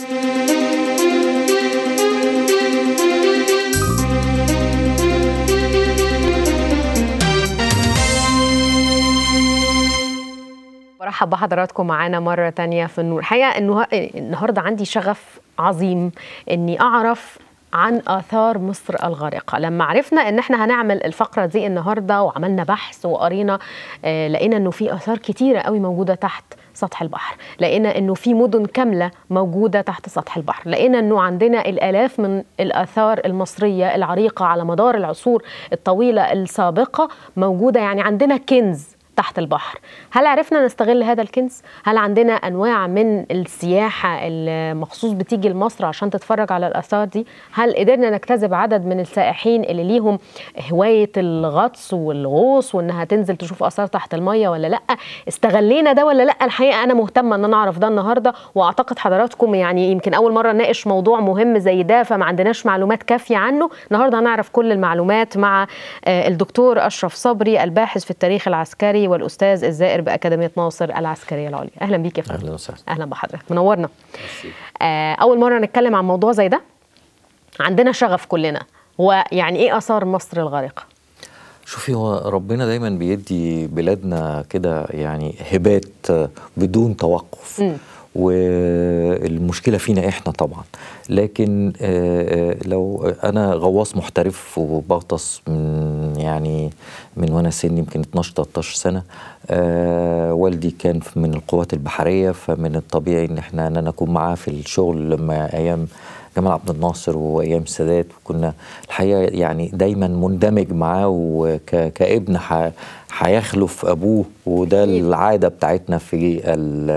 مرحبا بحضراتكم معانا مرة تانية في النور الحقيقة انه النهاردة عندي شغف عظيم اني اعرف عن آثار مصر الغارقة لما عرفنا ان احنا هنعمل الفقرة دي النهاردة وعملنا بحث وقرينا آه، لقينا انه في آثار كتيرة قوي موجودة تحت سطح البحر لقينا انه في مدن كامله موجوده تحت سطح البحر لقينا انه عندنا الالاف من الاثار المصريه العريقه على مدار العصور الطويله السابقه موجوده يعني عندنا كنز تحت البحر هل عرفنا نستغل هذا الكنز هل عندنا انواع من السياحه المخصوص بتيجي لمصر عشان تتفرج على الاثار دي هل قدرنا نجتذب عدد من السائحين اللي ليهم هوايه الغطس والغوص وانها تنزل تشوف اثار تحت الميه ولا لا استغلينا ده ولا لا الحقيقه انا مهتمه ان انا اعرف ده النهارده واعتقد حضراتكم يعني يمكن اول مره نناقش موضوع مهم زي ده فما عندناش معلومات كافيه عنه النهارده هنعرف كل المعلومات مع آه، الدكتور اشرف صبري الباحث في التاريخ العسكري والاستاذ الزائر باكاديميه ناصر العسكريه العليا اهلا بيك يا فندم اهلا وسهلا اهلا بحضرتك منورنا آه اول مره نتكلم عن موضوع زي ده عندنا شغف كلنا ويعني ايه اثار مصر الغارقه شوفي هو ربنا دايما بيدي بلادنا كده يعني هبات بدون توقف م. والمشكله فينا احنا طبعا لكن آه، آه، لو انا غواص محترف وبغطس من يعني من وانا سني يمكن 12 13 سنه آه، والدي كان من القوات البحريه فمن الطبيعي ان احنا ان انا اكون معاه في الشغل لما ايام جمال عبد الناصر وايام السادات وكنا الحقيقه يعني دايما مندمج معاه وكابن هيخلف ابوه وده العاده بتاعتنا في الـ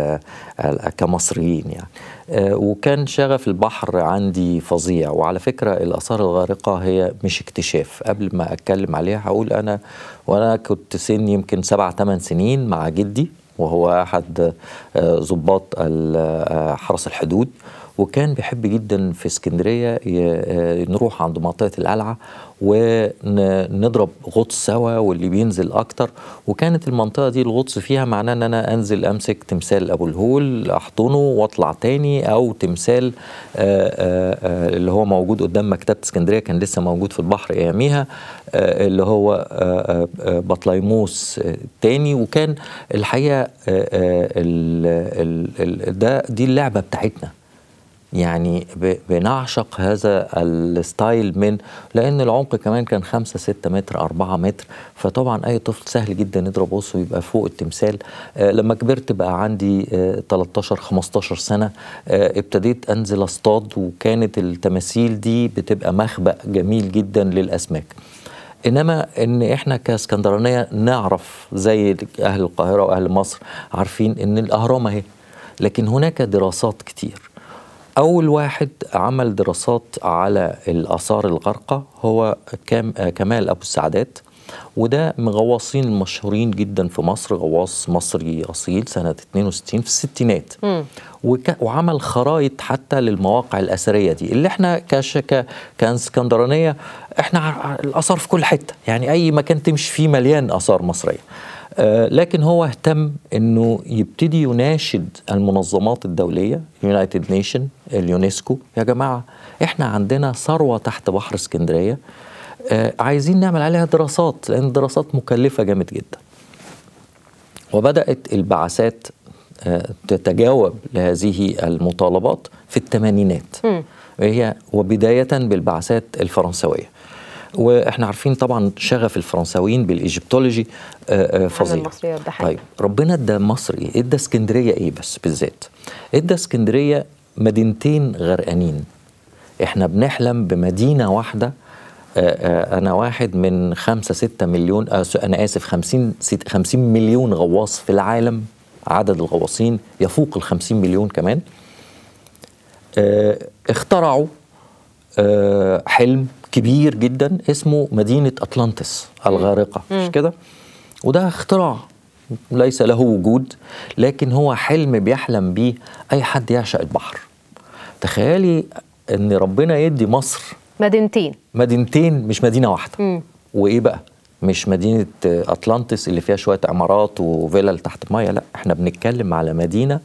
الـ كمصريين يعني آه، وكان شغف البحر عندي فظيع وعلى فكره الاثار الغارقه هي مش اكتشاف قبل ما اتكلم عليها هقول انا وانا كنت سن يمكن سبع ثمان سنين مع جدي وهو احد آه، ضباط آه، حرس الحدود وكان بيحب جدا في اسكندريه آه، نروح عند منطقه القلعه ونضرب غطس سوا واللي بينزل اكتر وكانت المنطقه دي الغطس فيها معناه ان انا انزل امسك تمثال ابو الهول احضنه واطلع تاني او تمثال آه، آه، اللي هو موجود قدام مكتبه اسكندريه كان لسه موجود في البحر اياميها اللي هو بطليموس تاني وكان الحقيقه ده دي اللعبه بتاعتنا يعني بنعشق هذا الستايل من لان العمق كمان كان 5 6 متر 4 متر فطبعا اي طفل سهل جدا يضرب قصه ويبقى فوق التمثال آه، لما كبرت بقى عندي 13 آه، 15 سنه آه، ابتديت انزل اصطاد وكانت التماثيل دي بتبقى مخبأ جميل جدا للاسماك انما ان احنا كاسكندرانيه نعرف زي اهل القاهره واهل مصر عارفين ان الاهرام اهي لكن هناك دراسات كتير أول واحد عمل دراسات على الآثار الغرقى هو كام كمال أبو السعدات وده من غواصين المشهورين جدا في مصر غواص مصري أصيل سنة 62 في الستينات وك... وعمل خرائط حتى للمواقع الأثرية دي اللي احنا كشك كاسكندرانية احنا الآثار في كل حتة يعني أي مكان تمشي فيه مليان آثار مصرية آه، لكن هو اهتم انه يبتدي يناشد المنظمات الدوليه يونايتد نيشن اليونسكو يا جماعه احنا عندنا ثروه تحت بحر اسكندريه آه، عايزين نعمل عليها دراسات لان الدراسات مكلفه جامد جدا وبدات البعثات آه، تتجاوب لهذه المطالبات في الثمانينات وهي وبدايه بالبعثات الفرنسويه واحنا عارفين طبعا شغف الفرنساويين بالايجيبتولوجي آه، آه، فظيع طيب ربنا ادى مصر ايه ادى اسكندريه ايه بس بالذات ادى اسكندريه مدينتين غرقانين احنا بنحلم بمدينه واحده آه، انا واحد من خمسة ستة مليون انا اسف خمسين, 50 خمسين مليون غواص في العالم عدد الغواصين يفوق ال 50 مليون كمان اخترعوا آه، حلم كبير جدا اسمه مدينه اطلانتس الغارقه مش كده وده اختراع ليس له وجود لكن هو حلم بيحلم بيه اي حد يعشق البحر تخيلي ان ربنا يدي مصر مدينتين مدينتين مش مدينه واحده مم. وايه بقى مش مدينه اطلانتس اللي فيها شويه عمارات وفيلل تحت الميه لا احنا بنتكلم على مدينه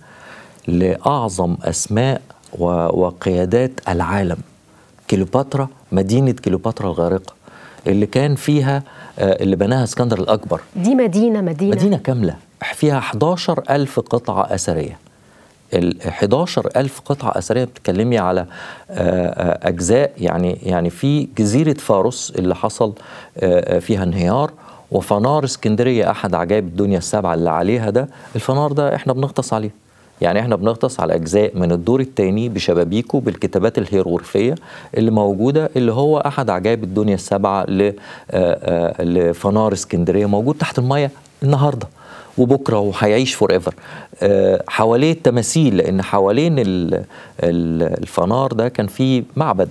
لاعظم اسماء وقيادات العالم كليوباترا مدينه كليوباترا الغارقه اللي كان فيها آه، اللي بناها اسكندر الاكبر دي مدينه مدينه مدينه كامله فيها 11 ألف قطعه اثريه ال 11 ألف قطعة أثرية بتتكلمي على آه، آه، أجزاء يعني يعني في جزيرة فاروس اللي حصل فيها انهيار وفنار اسكندرية أحد عجائب الدنيا السبعة اللي عليها ده الفنار ده إحنا بنغطس عليه يعني احنا بنغطس على اجزاء من الدور الثاني بشبابيكه بالكتابات الهيروغرافيه اللي موجوده اللي هو احد عجائب الدنيا السبعه آه، آه، لفنار اسكندريه موجود تحت الميه النهارده وبكره وهيعيش فور ايفر آه، حواليه التماثيل لان حوالين الفنار ده كان في معبد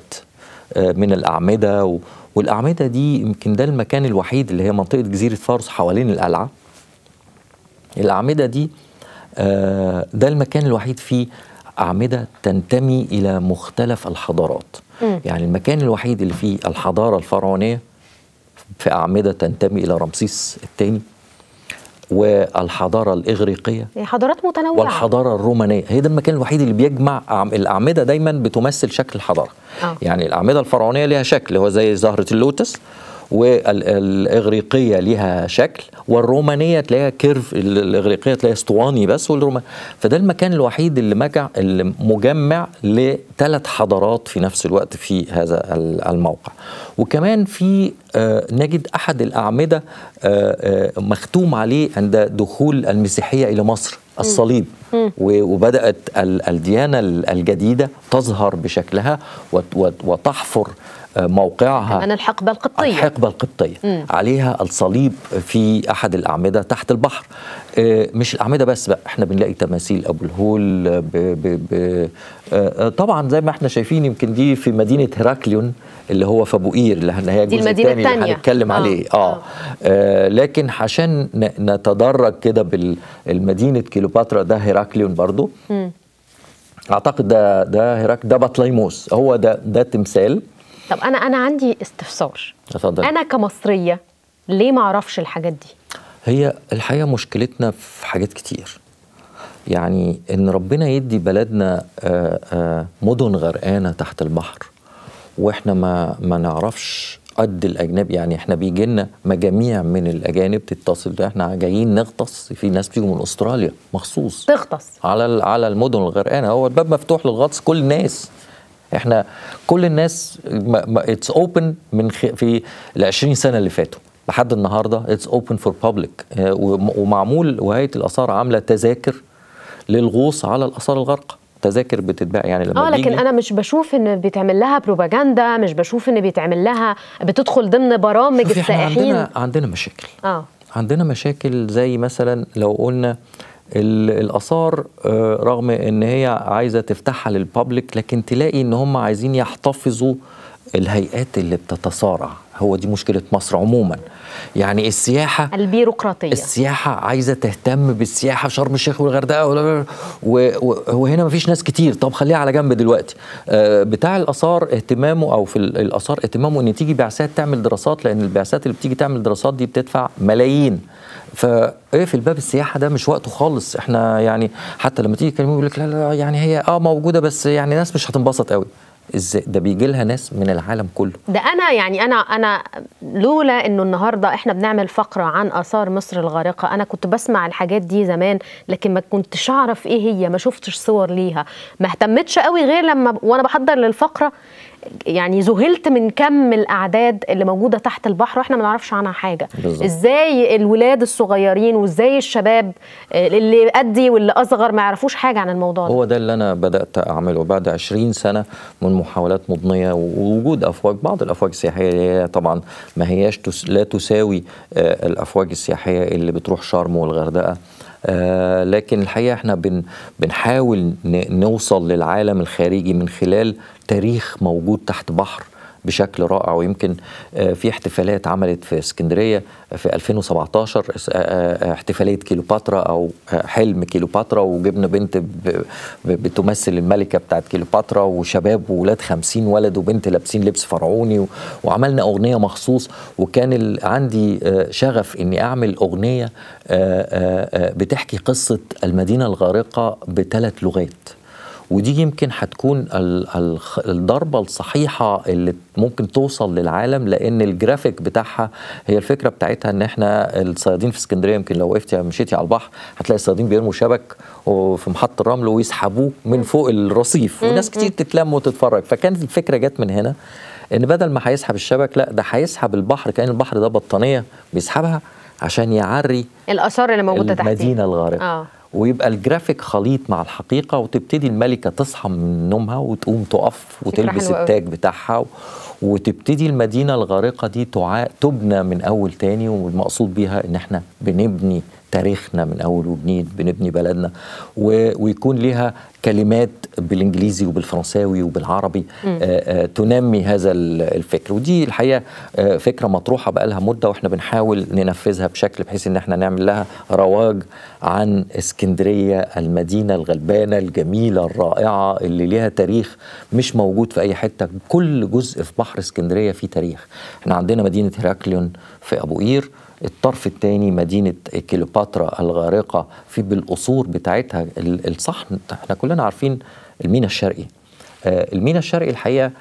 من الاعمده والاعمده دي يمكن ده المكان الوحيد اللي هي منطقه جزيره فارس حوالين القلعه الاعمده دي آه، ده المكان الوحيد فيه أعمدة تنتمي إلى مختلف الحضارات م. يعني المكان الوحيد اللي فيه الحضارة الفرعونية في أعمدة تنتمي إلى رمسيس الثاني والحضاره الاغريقيه حضارات متنوعه والحضاره الرومانيه هي ده المكان الوحيد اللي بيجمع الاعمده دايما بتمثل شكل الحضاره أوه. يعني الاعمده الفرعونيه ليها شكل هو زي زهره اللوتس والاغريقيه ليها شكل والرومانيه تلاقيها كيرف الاغريقيه تلاقيها اسطواني بس والرومان فده المكان الوحيد اللي مجع اللي مجمع لثلاث حضارات في نفس الوقت في هذا الموقع وكمان في آه، نجد احد الاعمده آه، آه، مختوم عليه عند دخول المسيحيه الى مصر الصليب وبدات الديانه الجديده تظهر بشكلها وتحفر موقعها من الحقبة القبطية الحقبة القبطية مم. عليها الصليب في أحد الأعمدة تحت البحر آه، مش الأعمدة بس بقى احنا بنلاقي تماثيل أبو الهول ب ب ب آه، آه، طبعا زي ما احنا شايفين يمكن دي في مدينة هيراكليون اللي هو في ابو قير اللي هي الجزء الثاني اللي هنتكلم آه. عليه آه. آه. آه لكن عشان نتدرج كده بالمدينة كيلوباترا ده هيراكليون برضو مم. اعتقد ده ده هيراك ده بطليموس هو ده ده تمثال طب انا انا عندي استفسار اتفضل انا كمصريه ليه ما اعرفش الحاجات دي هي الحقيقه مشكلتنا في حاجات كتير يعني ان ربنا يدي بلدنا آه، آه، مدن غرقانه تحت البحر واحنا ما ما نعرفش قد الاجنبي يعني احنا بيجي لنا مجاميع من الاجانب تتصل ده احنا جايين نغطس في ناس فيهم من استراليا مخصوص تغطس على على المدن الغرقانه هو الباب مفتوح للغطس كل الناس احنا كل الناس اتس اوبن من في ال 20 سنه اللي فاتوا لحد النهارده اتس اوبن فور بابليك ومعمول وهيئه الاثار عامله تذاكر للغوص على الاثار الغارقه تذاكر بتتباع يعني لما اه لكن انا مش بشوف ان بيتعمل لها بروباجندا مش بشوف ان بيتعمل لها بتدخل ضمن برامج السائحين عندنا عندنا مشاكل اه عندنا مشاكل زي مثلا لو قلنا الاثار آه، رغم ان هي عايزه تفتحها للبابليك لكن تلاقي ان هم عايزين يحتفظوا الهيئات اللي بتتصارع هو دي مشكله مصر عموما يعني السياحه البيروقراطيه السياحه عايزه تهتم بالسياحه شرم الشيخ والغردقه وهنا مفيش ناس كتير طب خليها على جنب دلوقتي آه، بتاع الاثار اهتمامه او في الاثار اهتمامه ان تيجي بعثات تعمل دراسات لان البعثات اللي بتيجي تعمل دراسات دي بتدفع ملايين فاقفل إيه، باب السياحه ده مش وقته خالص احنا يعني حتى لما تيجي تكلمني يقول لك لا لا يعني هي اه موجوده بس يعني ناس مش هتنبسط قوي ازاي ده بيجي لها ناس من العالم كله ده انا يعني انا انا لولا انه النهارده احنا بنعمل فقره عن اثار مصر الغارقه انا كنت بسمع الحاجات دي زمان لكن ما كنتش اعرف ايه هي ما شفتش صور ليها ما اهتمتش قوي غير لما وانا بحضر للفقره يعني ذهلت من كم الاعداد اللي موجوده تحت البحر واحنا ما نعرفش عنها حاجه بالزبط. ازاي الولاد الصغيرين وازاي الشباب اللي قدي واللي اصغر ما يعرفوش حاجه عن الموضوع ده هو ده اللي انا بدات اعمله بعد 20 سنه من محاولات مضنيه ووجود افواج بعض الافواج السياحيه اللي هي طبعا ما هياش لا تساوي آه، الافواج السياحيه اللي بتروح شرم والغردقه آه، لكن الحقيقه احنا بن بنحاول نوصل للعالم الخارجي من خلال تاريخ موجود تحت بحر بشكل رائع ويمكن آه، في احتفالات عملت في اسكندريه في 2017 آه، آه، احتفاليه كيلوباترا او حلم كيلوباترا وجبنا بنت بتمثل الملكه بتاعت كيلوباترا وشباب وولاد 50 ولد وبنت لابسين لبس فرعوني وعملنا اغنيه مخصوص وكان عندي شغف اني اعمل اغنيه بتحكي قصه المدينه الغارقه بثلاث لغات ودي يمكن هتكون الضربه الصحيحه اللي ممكن توصل للعالم لان الجرافيك بتاعها هي الفكره بتاعتها ان احنا الصيادين في اسكندريه يمكن لو وقفتي مشيتي على البحر هتلاقي الصيادين بيرموا شبك في محط الرمل ويسحبوه من فوق الرصيف وناس كتير تتلم وتتفرج فكانت الفكره جت من هنا ان بدل ما هيسحب الشبك لا ده هيسحب البحر كان البحر ده بطانيه بيسحبها عشان يعري الاثار اللي موجوده تحت المدينه الغارقه آه. ويبقى الجرافيك خليط مع الحقيقه وتبتدي الملكه تصحى من نومها وتقوم تقف وتلبس التاج بتاعها وتبتدي المدينه الغارقه دي تبنى من اول تاني والمقصود بيها ان احنا بنبني تاريخنا من اول وجديد بنبني بلدنا ويكون لها كلمات بالانجليزي وبالفرنساوي وبالعربي آآ آآ آه، آه، تنمي هذا الفكر ودي الحقيقه آه، فكره مطروحه بقالها مده واحنا بنحاول ننفذها بشكل بحيث ان احنا نعمل لها رواج عن اسكندريه المدينه الغلبانه الجميله الرائعه اللي ليها تاريخ مش موجود في اي حته كل جزء في بحر اسكندريه فيه تاريخ احنا عندنا مدينه هيراكليون في ابو قير الطرف الثاني مدينه كليوباترا الغارقه في بالقصور بتاعتها الصحن احنا كلنا عارفين المينا الشرقي آه، المينا الشرقي الحقيقه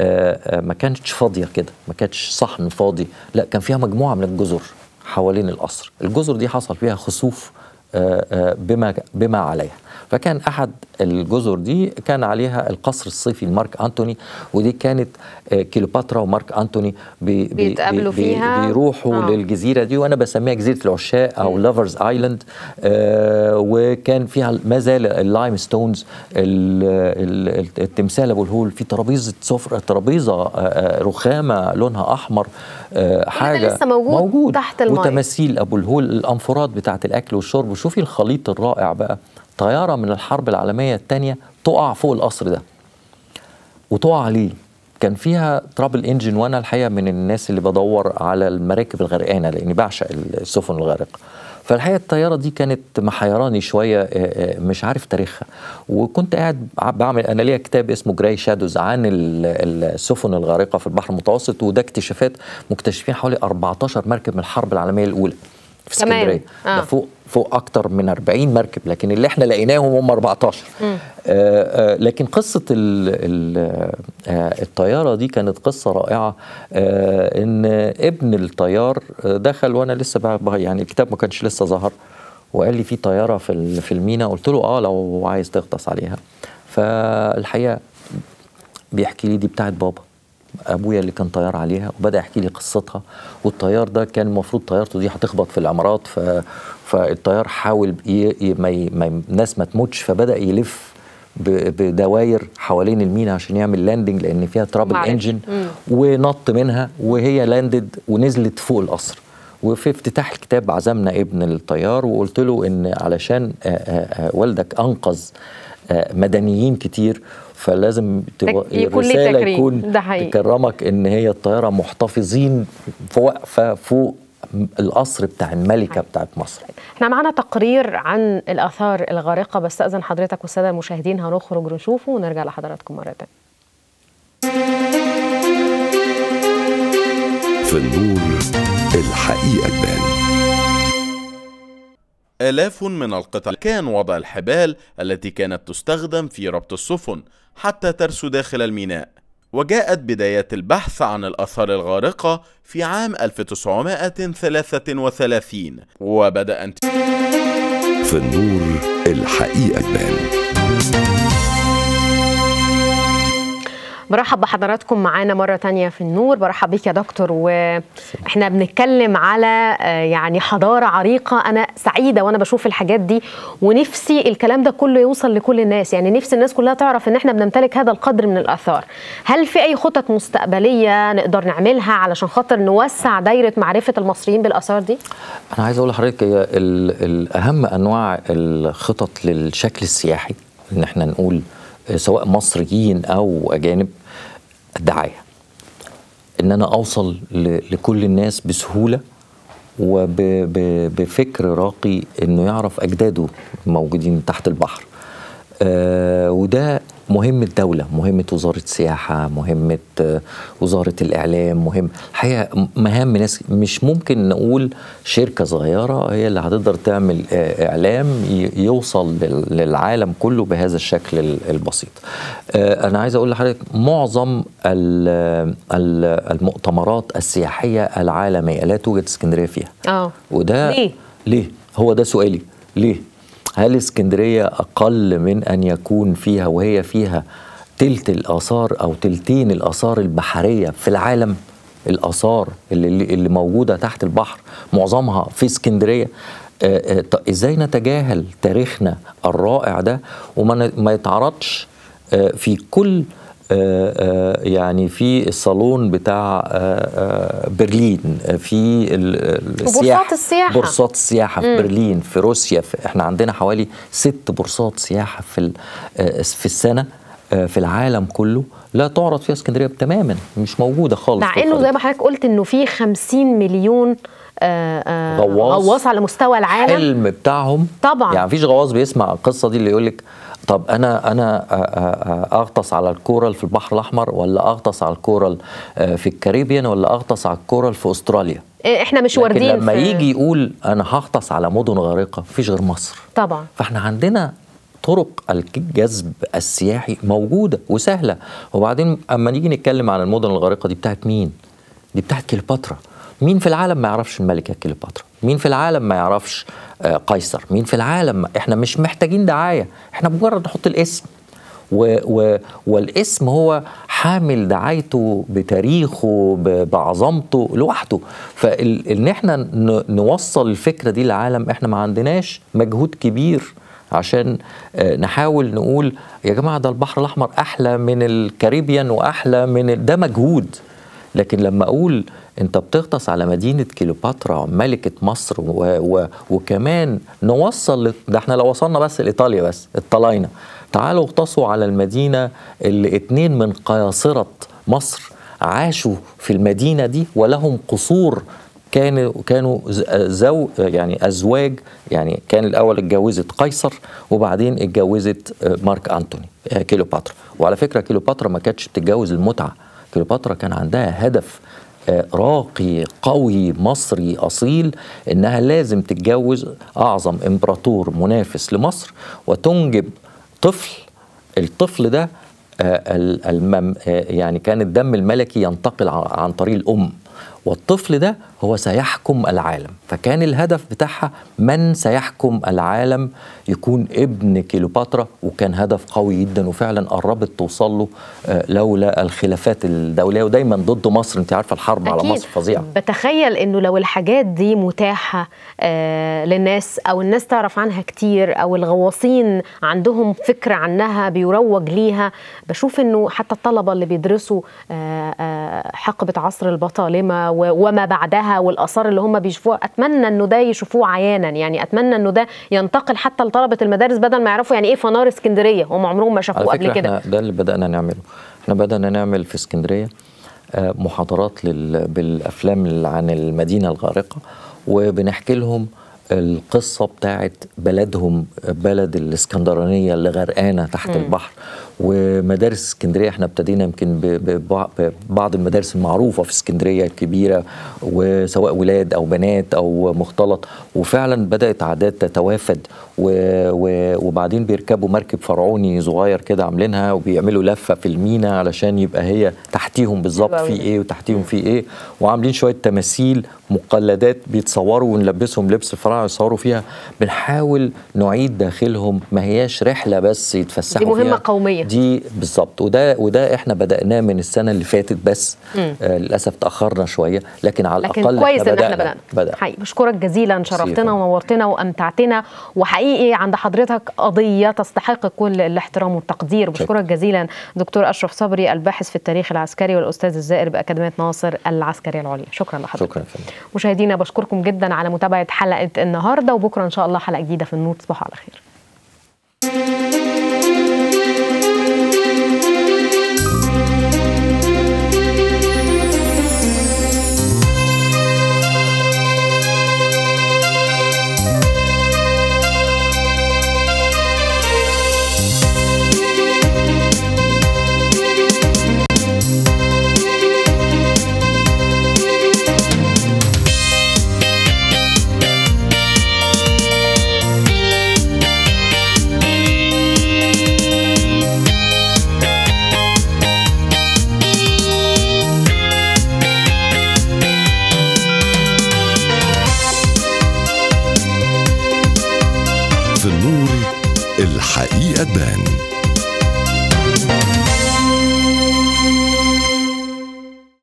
آه، آه، ما كانتش فاضيه كده ما كانتش صحن فاضي لا كان فيها مجموعه من الجزر حوالين القصر الجزر دي حصل فيها خسوف آه، آه، بما بما عليها فكان احد الجزر دي كان عليها القصر الصيفي لمارك انتوني ودي كانت آه، كليوباترا ومارك انتوني بي بيتقابلوا بي فيها بيروحوا آه. للجزيره دي وانا بسميها جزيره العشاق او لافرز ايلاند آه وكان فيها ما زال اللايم ستونز التمثال ابو الهول في ترابيزه سفره ترابيزه آه رخامه لونها احمر آه حاجه لسه موجود, موجود تحت الماء وتماثيل ابو الهول الانفراد بتاعت الاكل والشرب شوفي الخليط الرائع بقى طيارة من الحرب العالمية الثانية تقع فوق القصر ده وتقع عليه كان فيها ترابل انجن وانا الحقيقه من الناس اللي بدور على المراكب الغرقانه لاني بعشق السفن الغارقه فالحقيقه الطياره دي كانت محيراني شويه آه، آه، مش عارف تاريخها وكنت قاعد بعمل انا ليا كتاب اسمه جراي شادوز عن السفن الغارقه في البحر المتوسط وده اكتشافات مكتشفين حوالي 14 مركب من الحرب العالميه الاولى في اسكندريه آه. ده فوق فوق اكتر من 40 مركب لكن اللي احنا لقيناهم هم 14 آآ آآ لكن قصه الـ الـ آه، الطياره دي كانت قصه رائعه آه، ان ابن الطيار آه، دخل وانا لسه يعني الكتاب ما كانش لسه ظهر وقال لي في طياره في في المينا قلت له اه لو عايز تغطس عليها فالحقيقه بيحكي لي دي بتاعت بابا ابويا اللي كان طيار عليها وبدا يحكي لي قصتها والطيار ده كان المفروض طيارته دي هتخبط في العمارات ف... فالطيار حاول ي... ما ي... ما الناس ما تموتش فبدا يلف ب... بدواير حوالين المينا عشان يعمل لاندنج لان فيها ترابل انجن ونط منها وهي لاندد ونزلت فوق القصر وفي افتتاح الكتاب عزمنا ابن الطيار وقلت له ان علشان والدك انقذ مدنيين كتير فلازم يكون الرساله يكون ده حقيقي. تكرمك ان هي الطياره محتفظين في واقفه فوق القصر بتاع الملكه بتاعت مصر احنا معانا تقرير عن الاثار الغارقه بس استاذن حضرتك والساده المشاهدين هنخرج نشوفه ونرجع لحضراتكم مره ثانيه في النور الحقيقه تبان آلاف من القطع كان وضع الحبال التي كانت تستخدم في ربط السفن حتى ترسو داخل الميناء وجاءت بدايات البحث عن الآثار الغارقة في عام 1933 وبدأ أن في النور الحقيقة تبان مرحب بحضراتكم معانا مرة تانية في النور برحب بيك يا دكتور وإحنا بنتكلم على آه، يعني حضارة عريقة أنا سعيدة وأنا بشوف الحاجات دي ونفسي الكلام ده كله يوصل لكل الناس يعني نفسي الناس كلها تعرف إن إحنا بنمتلك هذا القدر من الآثار هل في أي خطط مستقبلية نقدر نعملها علشان خاطر نوسع دايرة معرفة المصريين بالآثار دي؟ أنا عايز أقول لحضرتك الأهم أنواع الخطط للشكل السياحي إن إحنا نقول سواء مصريين او اجانب الدعايه ان انا اوصل لكل الناس بسهوله وبفكر راقي انه يعرف اجداده موجودين تحت البحر آه، وده مهمة دولة مهمة وزارة السياحة مهمة آه، وزارة الإعلام مهم الحقيقة مهام ناس مش ممكن نقول شركة صغيرة هي اللي هتقدر تعمل آه، إعلام يوصل للعالم كله بهذا الشكل البسيط أنا عايز أقول لحضرتك معظم المؤتمرات السياحية العالمية لا توجد اسكندرية فيها أوه. وده ليه؟ ليه؟ هو ده سؤالي ليه؟ هل اسكندرية أقل من أن يكون فيها وهي فيها تلت الآثار أو تلتين الآثار البحرية في العالم الآثار اللي, اللي موجودة تحت البحر معظمها في اسكندرية آه، آه، ازاي نتجاهل تاريخنا الرائع ده وما يتعرضش آه، في كل آه، آه، يعني في الصالون بتاع آه، برلين في السياحة بورصات السياحة بورصات السياحة في برلين في روسيا في احنا عندنا حوالي ست بورصات سياحة في في السنة في العالم كله لا تعرض فيها اسكندريه تماما مش موجوده خالص مع انه زي ما حضرتك قلت انه في 50 مليون آه، آه، غواص غواص على مستوى العالم حلم بتاعهم طبعا يعني مفيش غواص بيسمع القصه دي اللي يقول لك طب انا انا آه، اغطس على الكورال في البحر الاحمر ولا اغطس على الكورال في الكاريبيان ولا اغطس على الكورال في استراليا إيه، احنا مش واردين لما في... يجي يقول انا هغطس على مدن غارقه مفيش غير مصر طبعا فاحنا عندنا طرق الجذب السياحي موجوده وسهله وبعدين اما نيجي نتكلم عن المدن الغارقه دي بتاعت مين دي بتاعت كليوباترا مين في العالم ما يعرفش الملكه كليوباترا مين في العالم ما يعرفش آه، قيصر مين في العالم احنا مش محتاجين دعايه احنا مجرد نحط الاسم و و والاسم هو حامل دعايته بتاريخه بعظمته لوحده فان احنا نوصل الفكره دي للعالم احنا ما عندناش مجهود كبير عشان آه، نحاول نقول يا جماعه ده البحر الاحمر احلى من الكاريبيان واحلى من ده مجهود لكن لما اقول انت بتغطس على مدينه كليوباترا ملكه مصر و... و... وكمان نوصل ده احنا لو وصلنا بس لايطاليا بس الطلاينه تعالوا اغطسوا على المدينه اللي اتنين من قياصره مصر عاشوا في المدينه دي ولهم قصور كانوا كانوا زو يعني ازواج يعني كان الاول اتجوزت قيصر وبعدين اتجوزت آه، مارك انتوني آه، كليوباترا وعلى فكره كليوباترا ما كانتش بتتجوز المتعه كليوباترا كان عندها هدف راقي قوي مصري اصيل انها لازم تتجوز اعظم امبراطور منافس لمصر وتنجب طفل الطفل ده آه، آه، يعني كان الدم الملكي ينتقل عن طريق الام والطفل ده هو سيحكم العالم فكان الهدف بتاعها من سيحكم العالم يكون ابن كيلوباترا وكان هدف قوي جدا وفعلا قربت توصل له آه، لولا الخلافات الدوليه ودايما ضد مصر انت عارفه الحرب أكيد. على مصر فظيعه بتخيل انه لو الحاجات دي متاحه آه، للناس او الناس تعرف عنها كتير او الغواصين عندهم فكره عنها بيروج ليها بشوف انه حتى الطلبه اللي بيدرسوا آه، حقبه عصر البطالمه وما بعدها والاثار اللي هم بيشوفوها اتمنى انه ده يشوفوه عيانا يعني اتمنى انه ده ينتقل حتى لطلبه المدارس بدل ما يعرفوا يعني ايه فنار اسكندريه هم عمرهم ما شافوه قبل كده ده اللي بدانا نعمله احنا بدانا نعمل في اسكندريه آه، محاضرات بالافلام عن المدينه الغارقه وبنحكي لهم القصة بتاعت بلدهم بلد الإسكندرانية اللي غرقانة تحت م. البحر ومدارس اسكندرية احنا ابتدينا يمكن ببعض المدارس المعروفة في اسكندرية الكبيرة وسواء ولاد أو بنات أو مختلط وفعلا بدأت عادات تتوافد وبعدين بيركبوا مركب فرعوني صغير كده عاملينها وبيعملوا لفة في المينا علشان يبقى هي تحتيهم بالظبط في ايه وتحتيهم في ايه وعاملين شوية تماثيل مقلدات بيتصوروا ونلبسهم لبس فرعوني يطلعوا يصوروا فيها بنحاول نعيد داخلهم ما هياش رحله بس يتفسحوا فيها دي مهمه فيها. قوميه دي بالظبط وده وده احنا بدأناه من السنه اللي فاتت بس آه للاسف تاخرنا شويه لكن على لكن الاقل كويس احنا بدأنا, احنا بدأنا. بدأنا. حقيقي بشكرك جزيلا شرفتنا ونورتنا وامتعتنا وحقيقي عند حضرتك قضيه تستحق كل الاحترام والتقدير بشكرك جزيلا دكتور اشرف صبري الباحث في التاريخ العسكري والاستاذ الزائر باكاديميه ناصر العسكريه العليا شكرا لحضرتك شكرا مشاهدينا بشكركم جدا على متابعه حلقه النهارده وبكره ان شاء الله حلقه جديده في النور تصبحوا على خير